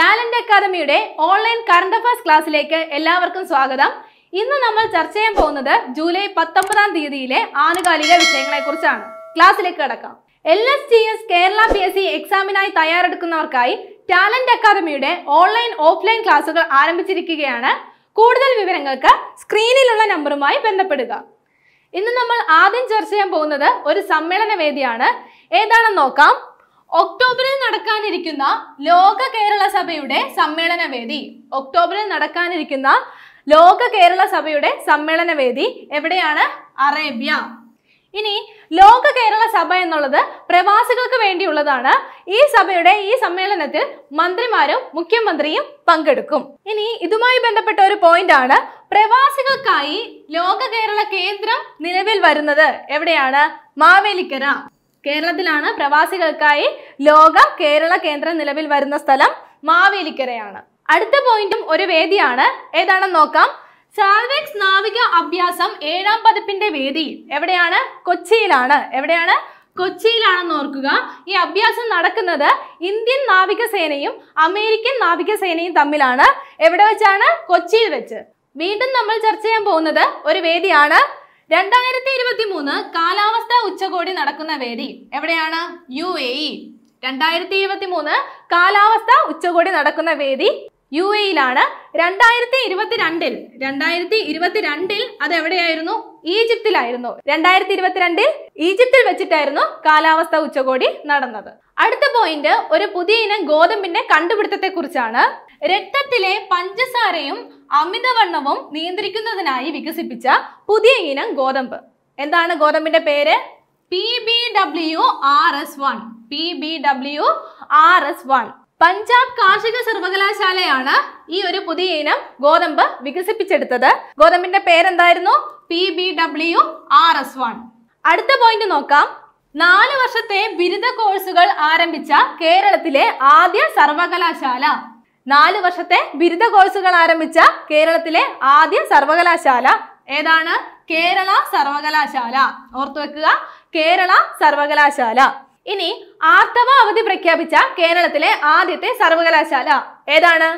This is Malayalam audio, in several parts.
ടാലന്റ് അക്കാദമിയുടെ ഓൺലൈൻ കറണ്ട് അഫയേഴ്സ് ക്ലാസ്സിലേക്ക് എല്ലാവർക്കും സ്വാഗതം ഇന്ന് നമ്മൾ ചർച്ച ചെയ്യാൻ പോകുന്നത് ജൂലൈ പത്തൊമ്പതാം തീയതിയിലെ ആനുകാലിക വിഷയങ്ങളെ കുറിച്ചാണ് ക്ലാസ്സിലേക്ക് കടക്കാം L S T S Kerala P S C എക്സാമിനായി തയ്യാറെടുക്കുന്നവർക്കായി ടാലന്റ് അക്കാദമിയുടെ ഓൺലൈൻ ഓഫ്ലൈൻ ക്ലാസ്സുകൾ ആരംഭിച്ചിരിക്കുകയാണ് കൂടുതൽ വിവരങ്ങൾക്ക് സ്ക്രീനിലുള്ള നമ്പറുമായി ബന്ധപ്പെടുക ഇന്ന് നമ്മൾ ആദ്യം ചർച്ച ചെയ്യാൻ പോകുന്നത് ഒരു സമ്മേളന വേദിയാണ് ഏതാണെന്ന് നോക്കാം ഒക്ടോബറിൽ നടക്കാനിരിക്കുന്ന ലോക കേരള സഭയുടെ സമ്മേളന വേദി ഒക്ടോബറിൽ നടക്കാനിരിക്കുന്ന ലോക കേരള സഭയുടെ സമ്മേളന വേദി എവിടെയാണ് അറേബ്യ ഇനി ലോക കേരള സഭ എന്നുള്ളത് പ്രവാസികൾക്ക് വേണ്ടിയുള്ളതാണ് ഈ സഭയുടെ ഈ സമ്മേളനത്തിൽ മന്ത്രിമാരും മുഖ്യമന്ത്രിയും പങ്കെടുക്കും ഇനി ഇതുമായി ബന്ധപ്പെട്ട ഒരു പോയിന്റ് ആണ് പ്രവാസികൾക്കായി ലോക കേരള കേന്ദ്രം നിലവിൽ വരുന്നത് എവിടെയാണ് മാവേലിക്കര കേരളത്തിലാണ് പ്രവാസികൾക്കായി ലോക കേരള കേന്ദ്രം നിലവിൽ വരുന്ന സ്ഥലം മാവേലിക്കരയാണ് അടുത്ത പോയിന്റും ഒരു വേദിയാണ് ഏതാണെന്ന് നോക്കാം സാൽവെക്സ് നാവിക അഭ്യാസം ഏഴാം പതിപ്പിന്റെ വേദി എവിടെയാണ് കൊച്ചിയിലാണ് എവിടെയാണ് കൊച്ചിയിലാണെന്ന് ഓർക്കുക ഈ അഭ്യാസം നടക്കുന്നത് ഇന്ത്യൻ നാവികസേനയും അമേരിക്കൻ നാവികസേനയും തമ്മിലാണ് എവിടെ വെച്ചാണ് കൊച്ചിയിൽ വെച്ച് വീണ്ടും നമ്മൾ ചർച്ച ചെയ്യാൻ പോകുന്നത് ഒരു വേദിയാണ് രണ്ടായിരത്തി ഇരുപത്തി മൂന്ന് കാലാവസ്ഥാ ഉച്ചകോടി നടക്കുന്ന വേദി എവിടെയാണ് യു എ ഇ രണ്ടായിരത്തി ഇരുപത്തി മൂന്ന് കാലാവസ്ഥാ ഉച്ചകോടി നടക്കുന്ന വേദി യു എയിലാണ് രണ്ടായിരത്തി ഇരുപത്തിരണ്ടിൽ രണ്ടായിരത്തി ഇരുപത്തിരണ്ടിൽ അത് എവിടെയായിരുന്നു ഈജിപ്തിലായിരുന്നു രണ്ടായിരത്തി ഇരുപത്തിരണ്ടിൽ ഈജിപ്തിൽ വെച്ചിട്ടായിരുന്നു കാലാവസ്ഥ ഉച്ചകോടി നടന്നത് അടുത്ത പോയിന്റ് ഒരു പുതിയ ഇനം ഗോതമ്പിന്റെ കണ്ടുപിടുത്തത്തെ കുറിച്ചാണ് രക്തത്തിലെ പഞ്ചസാരയും അമിതവണ്ണവും നിയന്ത്രിക്കുന്നതിനായി വികസിപ്പിച്ച പുതിയ ഇനം ഗോതമ്പ് എന്താണ് ഗോതമ്പിന്റെ പേര് P B W R S one P B W R S one Punjab കാർഷിക സർവകലാശാലയാണ് ഈ ഒരു പുതിയ ഇനം ഗോതമ്പ് വികസിപ്പിച്ചെടുത്തത് ഗോതമ്പിന്റെ പേരെന്തായിരുന്നു P B W R S one അടുത്ത പോയിന്റ് നോക്കാം നാല് വർഷത്തെ ബിരുദ കോഴ്സുകൾ ആരംഭിച്ച കേരളത്തിലെ ആദ്യ സർവകലാശാല നാല് വർഷത്തെ ബിരുദ കോഴ്സുകൾ ആരംഭിച്ച കേരളത്തിലെ ആദ്യ സർവകലാശാല ഏതാണ് കേരള സർവകലാശാല ഓർത്തു വെക്കുക കേരള സർവകലാശാല ഇനി ആർത്തവ അവധി പ്രഖ്യാപിച്ച കേരളത്തിലെ ആദ്യത്തെ സർവകലാശാല ഏതാണ്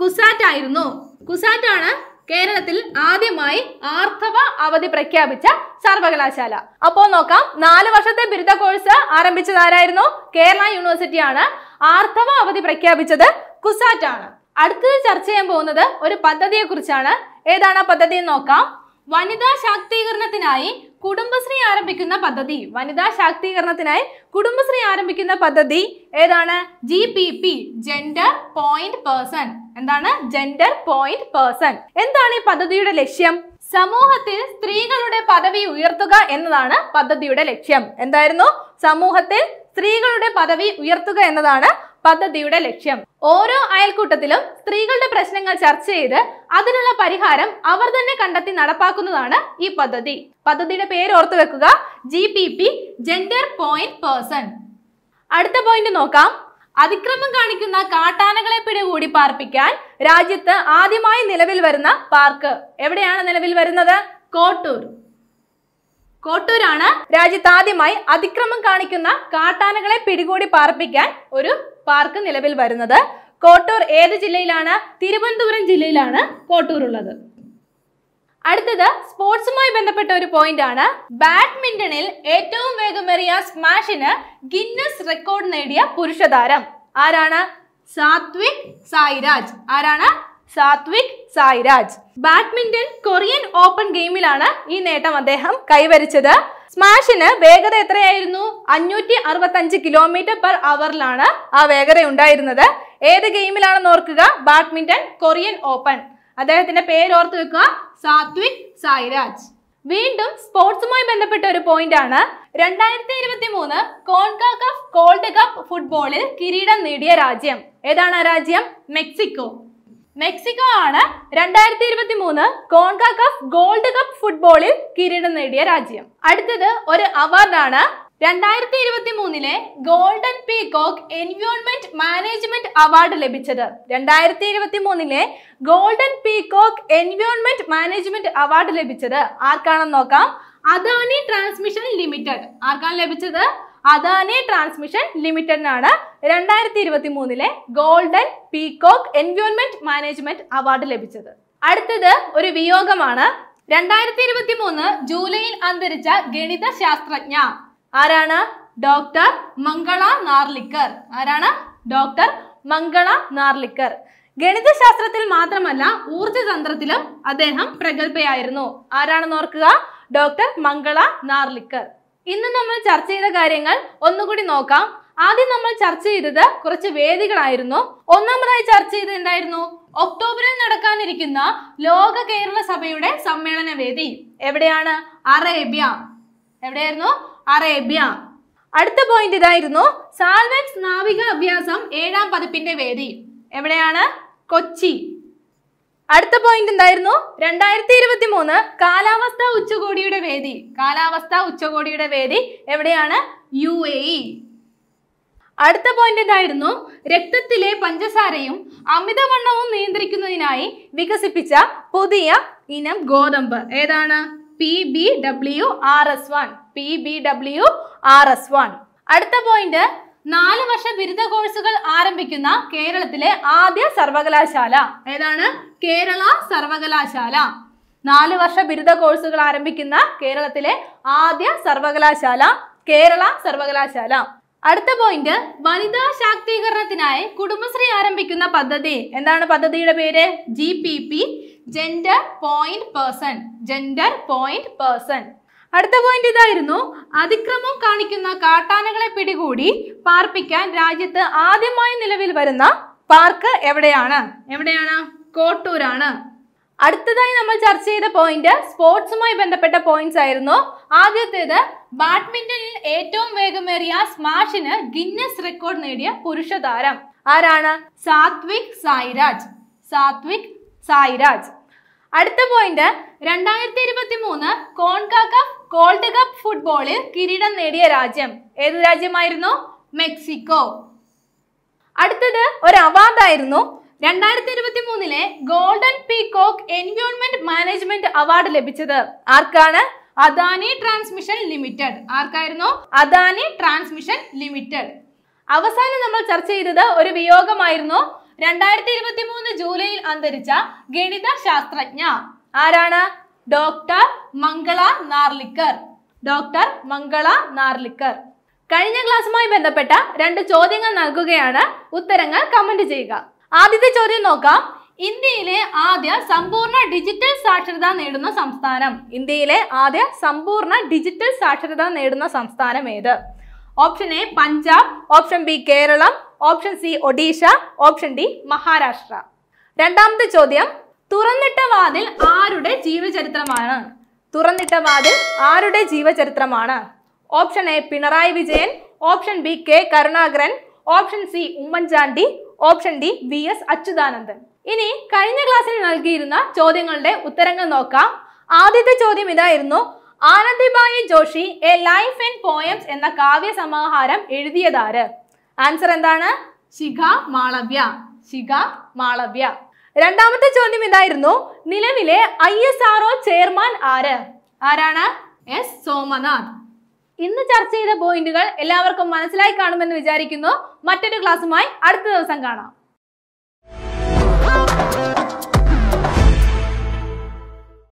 കുസാറ്റ് ആയിരുന്നു കുസാറ്റ് ആണ് കേരളത്തിൽ ആദ്യമായി ആർത്തവ അവധി പ്രഖ്യാപിച്ച സർവകലാശാല അപ്പോൾ നോക്കാം നാല് വർഷത്തെ ബിരുദ കോഴ്സ് ആരംഭിച്ചത് ആരായിരുന്നു കേരള യൂണിവേഴ്സിറ്റിയാണ് ആർത്തവ അവധി പ്രഖ്യാപിച്ചത് കുസാറ്റ് ആണ് അടുത്തത് ചർച്ച ചെയ്യാൻ പോകുന്നത് ഒരു പദ്ധതിയെ കുറിച്ചാണ് ഏതാണ് ആ പദ്ധതി എന്ന് നോക്കാം വനിതാ ശാക്തീകരണത്തിനായി കുടുംബശ്രീ ആരംഭിക്കുന്ന പദ്ധതി വനിതാ ശാക്തീകരണത്തിനായി കുടുംബശ്രീ ആരംഭിക്കുന്ന പദ്ധതി ഏതാണ് G P P gender point person എന്താണ് ജെൻഡർ പോയിന്റ് പേഴ്സൺ എന്താണ് ഈ പദ്ധതിയുടെ ലക്ഷ്യം സമൂഹത്തിൽ സ്ത്രീകളുടെ പദവി ഉയർത്തുക എന്നതാണ് പദ്ധതിയുടെ ലക്ഷ്യം എന്തായിരുന്നു സമൂഹത്തിൽ സ്ത്രീകളുടെ പദവി ഉയർത്തുക എന്നതാണ് പദ്ധതിയുടെ ലക്ഷ്യം ഓരോ അയൽക്കൂട്ടത്തിലും സ്ത്രീകളുടെ പ്രശ്നങ്ങൾ ചർച്ച ചെയ്ത് അതിനുള്ള പരിഹാരം അവർ തന്നെ കണ്ടെത്തി നടപ്പാക്കുന്നതാണ് ഈ പദ്ധതി പദ്ധതിയുടെ പേര് ഓർത്തു വെക്കുക G P P gender point person അടുത്ത പോയിന്റ് നോക്കാം അതിക്രമം കാണിക്കുന്ന കാട്ടാനകളെ പിടികൂടി പാർപ്പിക്കാൻ രാജ്യത്ത് ആദ്യമായി നിലവിൽ വരുന്ന പാർക്ക് എവിടെയാണ് നിലവിൽ വരുന്നത് കോട്ടൂർ കോട്ടൂരാണ് രാജ്യത്ത് ആദ്യമായി അതിക്രമം കാണിക്കുന്ന കാട്ടാനകളെ പിടികൂടി പാർപ്പിക്കാൻ ഒരു പാർക്ക് നിലവിൽ വരുന്നത് കോട്ടൂർ ഏത് ജില്ലയിലാണ് തിരുവനന്തപുരം ജില്ലയിലാണ് കോട്ടൂർ ഉള്ളത് അടുത്തത് സ്പോർട്സുമായി ബന്ധപ്പെട്ട ഒരു പോയിന്റ് ആണ് ബാഡ്മിന്റണിൽ ഏറ്റവും വേഗമേറിയ സ്മാഷിന് ഗിന്നസ് റെക്കോർഡ് നേടിയ പുരുഷതാരം ആരാണ് സാത്വിക് സായിരാജ് ആരാണ് Satwik Sairaj badminton Korean open ഗെയിമിലാണ് ഈ നേട്ടം അദ്ദേഹം കൈവരിച്ചത് സ്മാഷിന് വേഗത എത്രയായിരുന്നു അഞ്ഞൂറ്റി അറുപത്തി അഞ്ച് കിലോമീറ്റർ പെർ അവറിലാണ് ആ വേഗത ഉണ്ടായിരുന്നത് ഏത് ഗെയിമിലാണെന്ന് ഓർക്കുക ബാഡ്മിന്റൺ കൊറിയൻ ഓപ്പൺ അദ്ദേഹത്തിന്റെ പേര് ഓർത്ത് വെക്കുക സാത്വിക് സായിരാജ് വീണ്ടും സ്പോർട്സുമായി ബന്ധപ്പെട്ട ഒരു പോയിന്റ് ആണ് രണ്ടായിരത്തി ഇരുപത്തി മൂന്ന് കോൺകാ ഗോൾഡ് കപ്പ് ഫുട്ബോളിൽ കിരീടം നേടിയ രാജ്യം ഏതാണ് ആ രാജ്യം മെക്സിക്കോ മെക്സിക്കോ ആണ് രണ്ടായിരത്തി ഇരുപത്തി മൂന്ന് കോൺക കപ്പ് ഗോൾഡ് കപ്പ് ഫുട്ബോളിൽ കിരീടം നേടിയ രാജ്യം അടുത്തത് ഒരു അവാർഡാണ് രണ്ടായിരത്തി ഇരുപത്തി മൂന്നിലെ golden peacock environment management award ലഭിച്ചത് രണ്ടായിരത്തി ഇരുപത്തി മൂന്നിലെ golden peacock environment management award ലഭിച്ചത് ആർക്കാണെന്ന് നോക്കാം അദാനി ട്രാൻസ്മിഷൻ ലിമിറ്റഡ് ആർക്കാണ് ലഭിച്ചത് അദാനി ട്രാൻസ്മിഷൻ ലിമിറ്റഡിനാണ് രണ്ടായിരത്തി ഇരുപത്തി മൂന്നിലെ golden peacock environment management award ലഭിച്ചത് അടുത്തത് ഒരു വിയോഗമാണ് രണ്ടായിരത്തി ഇരുപത്തി മൂന്ന് ജൂലൈയിൽ അന്തരിച്ച ഗണിത ശാസ്ത്രജ്ഞ ആരാണ് ഡോക്ടർ മംഗള നാർലിക്കർ ആരാണ് ഡോക്ടർ മംഗള നാർലിക്കർ ഗണിതശാസ്ത്രത്തിൽ മാത്രമല്ല ഊർജ്ജതന്ത്രത്തിലും അദ്ദേഹം പ്രഗത്ഭയായിരുന്നു ആരാണെന്ന് ഓർക്കുക ഡോക്ടർ മംഗള നാർലിക്കർ ഇന്ന് നമ്മൾ ചർച്ച ചെയ്ത കാര്യങ്ങൾ ഒന്നുകൂടി നോക്കാം ആദ്യം നമ്മൾ ചർച്ച ചെയ്തത് കുറച്ച് വേദികളായിരുന്നു ഒന്നാമതായി ചർച്ച ചെയ്ത് എന്തായിരുന്നു ഒക്ടോബറിൽ നടക്കാനിരിക്കുന്ന ലോക കേരള സഭയുടെ സമ്മേളന വേദി എവിടെയാണ് അറേബ്യ എവിടെയായിരുന്നു അറേബ്യ അടുത്ത പോയിന്റ് ഇതായിരുന്നു സാൽവെക്സ് നാവിക അഭ്യാസം ഏഴാം പതിപ്പിന്റെ വേദി എവിടെയാണ് കൊച്ചി അടുത്ത പോയിന്റ് എന്തായിരുന്നു രണ്ടായിരത്തി ഇരുപത്തി മൂന്ന് കാലാവസ്ഥ ഉച്ചകോടിയുടെ വേദി കാലാവസ്ഥ ഉച്ചകോടിയുടെ വേദി എവിടെയാണ് യു എ ഇ അടുത്ത പോയിന്റ് എന്തായിരുന്നു രക്തത്തിലെ പഞ്ചസാരയും അമിതവണ്ണവും നിയന്ത്രിക്കുന്നതിനായി വികസിപ്പിച്ച പുതിയ ഇനം ഗോതമ്പ് ഏതാണ് P B W R S one P B W R S one അടുത്ത പോയിന്റ് നാല് വർഷ ബിരുദ കോഴ്സുകൾ ആരംഭിക്കുന്ന കേരളത്തിലെ ആദ്യ സർവകലാശാല ഏതാണ് കേരള സർവകലാശാല നാല് വർഷ ബിരുദ കോഴ്സുകൾ ആരംഭിക്കുന്ന കേരളത്തിലെ ആദ്യ സർവകലാശാല കേരള സർവകലാശാല അടുത്ത പോയിന്റ് വനിതാ ശാക്തീകരണത്തിനായി കുടുംബശ്രീ ആരംഭിക്കുന്ന പദ്ധതി എന്താണ് പദ്ധതിയുടെ പേര് G P P gender point person gender point person അടുത്ത പോയിന്റ് ഇതായിരുന്നു അതിക്രമം കാണിക്കുന്ന കാട്ടാനകളെ പിടികൂടി പാർപ്പിക്കാൻ രാജ്യത്ത് ആദ്യമായി നിലവിൽ വരുന്ന പാർക്ക് എവിടെയാണ് എവിടെയാണ് കോട്ടൂരാണ് അടുത്തതായി നമ്മൾ ചർച്ച ചെയ്ത പോയിന്റ് സ്പോർട്സുമായി ബന്ധപ്പെട്ട പോയിന്റ്സ് ആയിരുന്നു ആദ്യത്തേത് ബാഡ്മിന്റണിൽ ഏറ്റവും വേഗമേറിയ സ്മാഷിന് ഗിന്നസ് റെക്കോർഡ് നേടിയ പുരുഷ താരം ആരാണ് സാത്വിക് സായിരാജ് സാത്വിക് സായിരാജ് അടുത്ത പോയിന്റ് രണ്ടായിരത്തി ഇരുപത്തി മൂന്ന് കോൺകാക്ക ഗോൾഡ് കപ്പ് ഫുട്ബോളിൽ കിരീടം നേടിയ രാജ്യം ഏത് രാജ്യമായിരുന്നു മെക്സിക്കോ അടുത്തത് ഒരു ആയിരുന്നു രണ്ടായിരത്തി ഇരുപത്തി മൂന്നിലെ golden peacock environment management award ലഭിച്ചത് ആർക്കാണ് അദാനി ട്രാൻസ്മിഷൻ ലിമിറ്റഡ് ആർക്കായിരുന്നു അദാനി ട്രാൻസ്മിഷൻ ലിമിറ്റഡ് അവസാനം നമ്മൾ ചർച്ച ചെയ്തത് ഒരു വിയോഗമായിരുന്നു രണ്ടായിരത്തി ഇരുപത്തി മൂന്ന് ജൂലൈയിൽ അന്തരിച്ച ഗണിത ശാസ്ത്രജ്ഞ ആരാണ് ഡോക്ടർ മംഗള നാർലിക്കർ ഡോക്ടർ മംഗള നാർലിക്കർ കഴിഞ്ഞ ക്ലാസ്സുമായി ബന്ധപ്പെട്ട രണ്ട് ചോദ്യങ്ങൾ നൽകുകയാണ് ഉത്തരങ്ങൾ കമന്റ് ചെയ്യുക ആദ്യത്തെ ചോദ്യം നോക്കാം ഇന്ത്യയിലെ ആദ്യ സമ്പൂർണ്ണ ഡിജിറ്റൽ സാക്ഷരത നേടുന്ന സംസ്ഥാനം ഇന്ത്യയിലെ ആദ്യ സമ്പൂർണ്ണ ഡിജിറ്റൽ സാക്ഷരത നേടുന്ന സംസ്ഥാനം ഏത് option A Punjab option B Keralam option C Odisha option D Maharashtra രണ്ടാമത്തെ ചോദ്യം തുറന്നിട്ട വാതിൽ ആരുടെ ജീവചരിത്രമാണ് തുറന്നിട്ട വാതിൽ ആരുടെ ജീവചരിത്രമാണ് option A Pinarayi Vijayan option B K Karunakaran option C Oommen Chandy option D V S Achuthanandan ഇനി കഴിഞ്ഞ ക്ലാസ്സിൽ നൽകിയിരുന്ന ചോദ്യങ്ങളുടെ ഉത്തരങ്ങൾ നോക്കാം ആദ്യത്തെ ചോദ്യം ഇതായിരുന്നു Anandibai Joshi a life and poems എന്ന കാവ്യ സമാഹാരം എഴുതിയതാര് ആൻസർ എന്താണ് ശിഖ മാളവ്യ ശിഖ മാളവ്യ രണ്ടാമത്തെ ചോദ്യം ഇതായിരുന്നു നിലവിലെ ഐ എസ് ആർ ചെയർമാൻ ആര് ആരാണ് എസ് സോമനാഥ് ഇന്ന് ചർച്ച ചെയ്ത പോയിന്റുകൾ എല്ലാവർക്കും മനസ്സിലായി കാണുമെന്ന് വിചാരിക്കുന്നു മറ്റൊരു ക്ലാസ്സുമായി അടുത്ത ദിവസം കാണാം